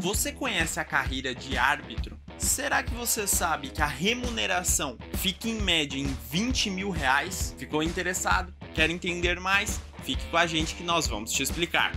Você conhece a carreira de árbitro? Será que você sabe que a remuneração fica em média em 20 mil reais? Ficou interessado? Quer entender mais? Fique com a gente que nós vamos te explicar.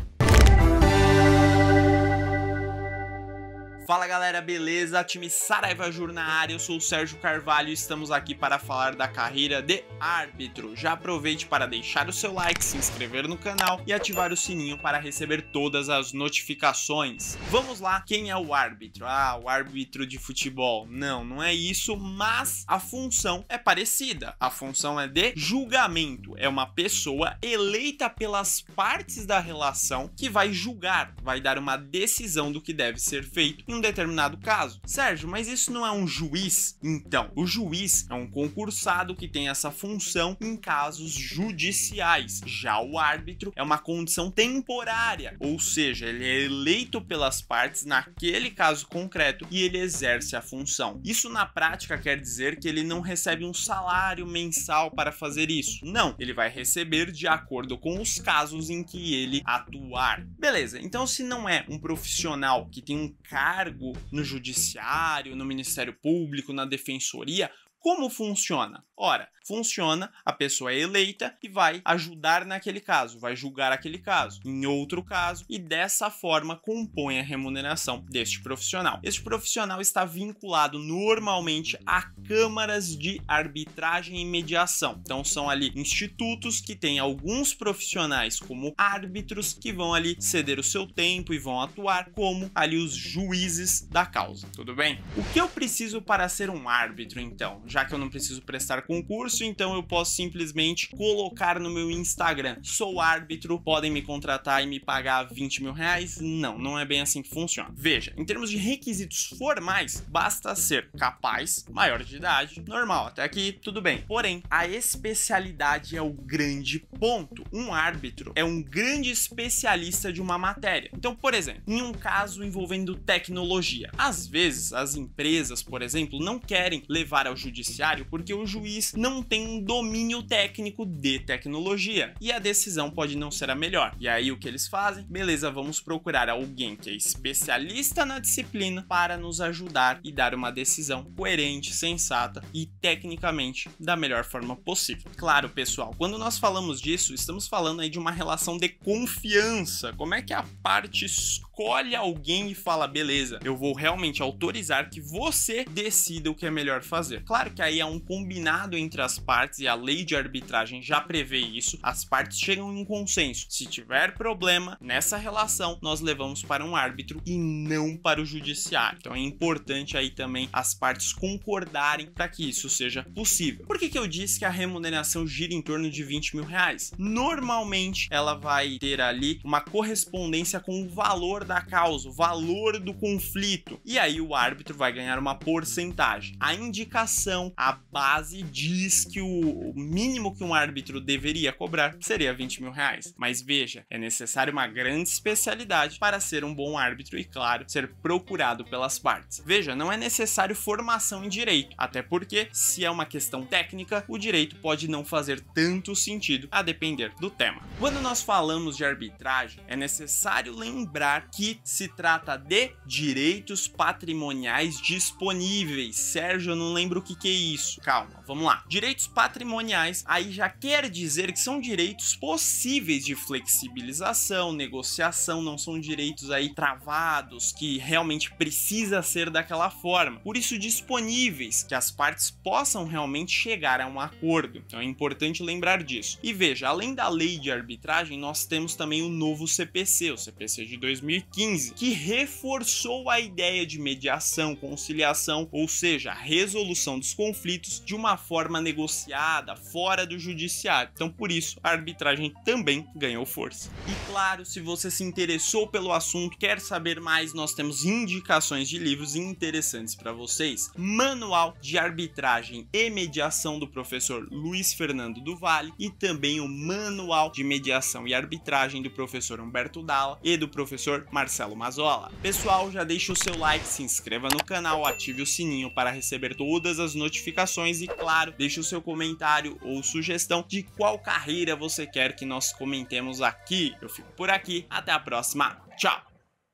Fala galera, beleza? Time Saraiva Jur na área, eu sou o Sérgio Carvalho e estamos aqui para falar da carreira de árbitro. Já aproveite para deixar o seu like, se inscrever no canal e ativar o sininho para receber todas as notificações. Vamos lá, quem é o árbitro? Ah, o árbitro de futebol. Não, não é isso, mas a função é parecida. A função é de julgamento. É uma pessoa eleita pelas partes da relação que vai julgar, vai dar uma decisão do que deve ser feito um determinado caso. Sérgio, mas isso não é um juiz? Então, o juiz é um concursado que tem essa função em casos judiciais. Já o árbitro é uma condição temporária, ou seja, ele é eleito pelas partes naquele caso concreto e ele exerce a função. Isso na prática quer dizer que ele não recebe um salário mensal para fazer isso. Não, ele vai receber de acordo com os casos em que ele atuar. Beleza, então se não é um profissional que tem um cargo cargo no judiciário, no Ministério Público, na defensoria? Como funciona? Ora, funciona, a pessoa é eleita e vai ajudar naquele caso, vai julgar aquele caso, em outro caso, e dessa forma compõe a remuneração deste profissional. Este profissional está vinculado normalmente a câmaras de arbitragem e mediação. Então são ali institutos que têm alguns profissionais como árbitros que vão ali ceder o seu tempo e vão atuar como ali os juízes da causa. Tudo bem? O que eu preciso para ser um árbitro então? Já que eu não preciso prestar concurso, então eu posso simplesmente colocar no meu Instagram: sou árbitro, podem me contratar e me pagar 20 mil reais? Não, não é bem assim que funciona. Veja, em termos de requisitos formais, basta ser capaz, maior de idade, normal, até aqui tudo bem. Porém, a especialidade é o grande ponto. Um árbitro é um grande especialista de uma matéria. Então, por exemplo, em um caso envolvendo tecnologia, às vezes as empresas, por exemplo, não querem levar ao judiciário porque o juiz não tem um domínio técnico de tecnologia e a decisão pode não ser a melhor. E aí o que eles fazem? Beleza, vamos procurar alguém que é especialista na disciplina para nos ajudar e dar uma decisão coerente, sensata e tecnicamente da melhor forma possível. Claro, pessoal, quando nós falamos disso, estamos falando aí de uma relação de confiança. Como é que a parte escolhe alguém e fala, beleza, eu vou realmente autorizar que você decida o que é melhor fazer? Claro que aí é um combinado entre as partes e a lei de arbitragem já prevê isso, as partes chegam em um consenso. Se tiver problema nessa relação, nós levamos para um árbitro e não para o judiciário. Então é importante aí também as partes concordarem para que isso seja possível. Por que, que eu disse que a remuneração gira em torno de 20 mil reais? Normalmente ela vai ter ali uma correspondência com o valor da causa, o valor do conflito. E aí o árbitro vai ganhar uma porcentagem. A indicação, a base diz que o mínimo que um árbitro deveria cobrar seria 20 mil reais. Mas veja, é necessário uma grande especialidade para ser um bom árbitro e, claro, ser procurado pelas partes. Veja, não é necessário formação em direito, até porque, se é uma questão técnica, o direito pode não fazer tanto sentido, a depender do tema. Quando nós falamos de arbitragem, é necessário lembrar que se trata de direitos patrimoniais disponíveis. Sérgio, eu não lembro o que, que é isso. Calma, vamos Vamos lá. Direitos patrimoniais aí já quer dizer que são direitos possíveis de flexibilização, negociação, não são direitos aí travados que realmente precisa ser daquela forma. Por isso disponíveis que as partes possam realmente chegar a um acordo. Então é importante lembrar disso. E veja, além da lei de arbitragem, nós temos também o novo CPC, o CPC de 2015, que reforçou a ideia de mediação, conciliação, ou seja, resolução dos conflitos de uma forma forma negociada, fora do judiciário. Então, por isso, a arbitragem também ganhou força. E claro, se você se interessou pelo assunto, quer saber mais, nós temos indicações de livros interessantes para vocês. Manual de Arbitragem e Mediação do professor Luiz Fernando do Vale e também o Manual de Mediação e Arbitragem do professor Humberto Dalla e do professor Marcelo Mazola. Pessoal, já deixa o seu like, se inscreva no canal, ative o sininho para receber todas as notificações e claro, deixe o seu comentário ou sugestão de qual carreira você quer que nós comentemos aqui. Eu fico por aqui, até a próxima. Tchau!